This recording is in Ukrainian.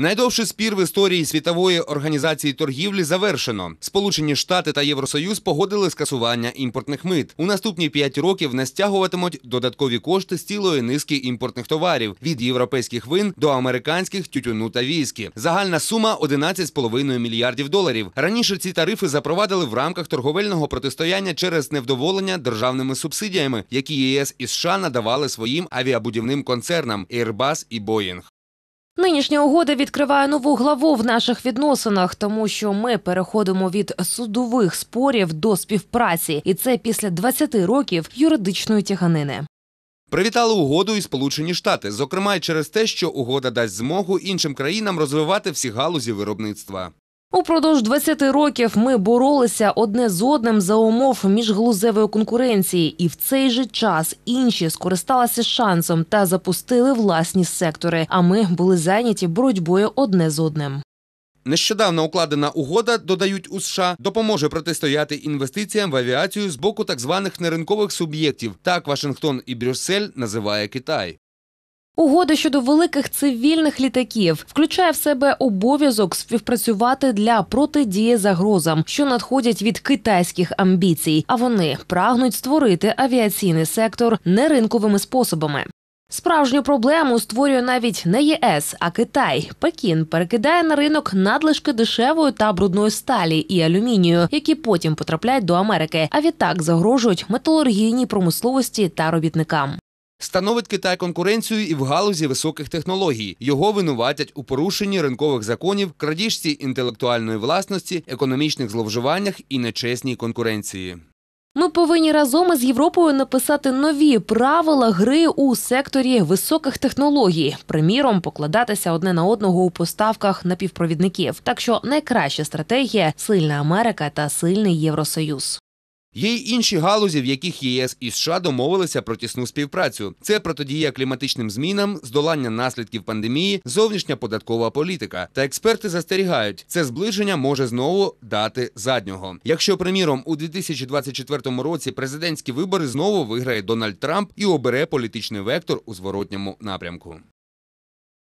Найдовший спір в історії світової організації торгівлі завершено. Сполучені Штати та Євросоюз погодили скасування імпортних мит. У наступні п'ять років не стягуватимуть додаткові кошти з цілої низки імпортних товарів від європейських вин до американських тютюну та військи. Загальна сума 11,5 мільярдів доларів. Раніше ці тарифи запровадили в рамках торговельного протистояння через невдоволення державними субсидіями, які ЄС і США надавали своїм авіабудівним концернам Airbus і Boeing. Нинішня угода відкриває нову главу в наших відносинах, тому що ми переходимо від судових спорів до співпраці, і це після 20 років юридичної тяганини. Привітали угоду і Сполучені Штати, зокрема й через те, що угода дасть змогу іншим країнам розвивати всі галузі виробництва. Упродовж 20 років ми боролися одне з одним за умов міжглузевої конкуренції, і в цей же час інші скористалися шансом та запустили власні сектори. А ми були зайняті боротьбою одне з одним. Нещодавно укладена угода, додають у США, допоможе протистояти інвестиціям в авіацію з боку так званих неринкових суб'єктів. Так Вашингтон і Брюссель називає Китай. Угода щодо великих цивільних літаків включає в себе обов'язок співпрацювати для протидії загрозам, що надходять від китайських амбіцій, а вони прагнуть створити авіаційний сектор неринковими способами. Справжню проблему створює навіть не ЄС, а Китай. Пекін перекидає на ринок надлишки дешевої та брудної сталі і алюмінію, які потім потрапляють до Америки. А відтак загрожують металургійній промисловості та робітникам. Становить Китай конкуренцію і в галузі високих технологій. Його винуватять у порушенні ринкових законів, крадіжці інтелектуальної власності, економічних зловживаннях і нечесній конкуренції. Ми повинні разом із Європою написати нові правила гри у секторі високих технологій, приміром, покладатися одне на одного у поставках напівпровідників. Так що найкраща стратегія сильна Америка та сильний Євросоюз. Є й інші галузі, в яких ЄС і США домовилися про тісну співпрацю. Це протидія кліматичним змінам, здолання наслідків пандемії, зовнішня податкова політика. Та експерти застерігають, це зближення може знову дати заднього. Якщо, приміром, у 2024 році президентські вибори знову виграє Дональд Трамп і обере політичний вектор у зворотньому напрямку.